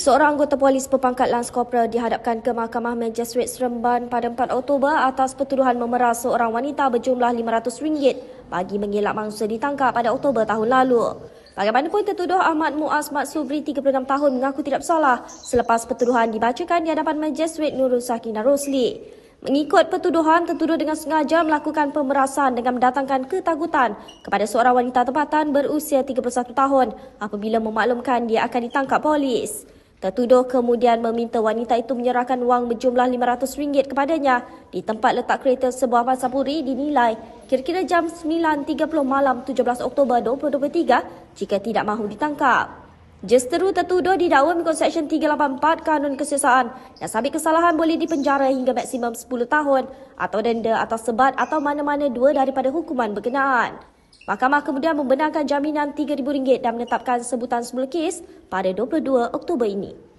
Seorang anggota polis berpangkat Lance Corporal dihadapkan ke Mahkamah Magistrate Seremban pada 4 Oktober atas pertuduhan memeras seorang wanita berjumlah RM500 bagi mengelak mangsa ditangkap pada Oktober tahun lalu. Bagaimanapun tertuduh Ahmad Muaz Mat Subri 36 tahun mengaku tidak bersalah selepas pertuduhan dibacakan di hadapan Magistrate Nurul Sakina Rosli. Mengikut pertuduhan, tertuduh dengan sengaja melakukan pemerasan dengan mendatangkan ketakutan kepada seorang wanita tempatan berusia 31 tahun apabila memaklumkan dia akan ditangkap polis. Tertuduh kemudian meminta wanita itu menyerahkan wang berjumlah RM500 kepadanya di tempat letak kereta sebuah pasapuri dinilai kira-kira jam 9.30 malam 17 Oktober 2023 jika tidak mahu ditangkap. Justeru tertuduh didakwa mengikut Seksyen 384 Kanun Kesiasaan yang sabit kesalahan boleh dipenjara hingga maksimum 10 tahun atau denda atau sebat atau mana-mana dua daripada hukuman berkenaan. Mahkamah kemudian membenarkan jaminan RM3,000 dan menetapkan sebutan semula kes pada 22 Oktober ini.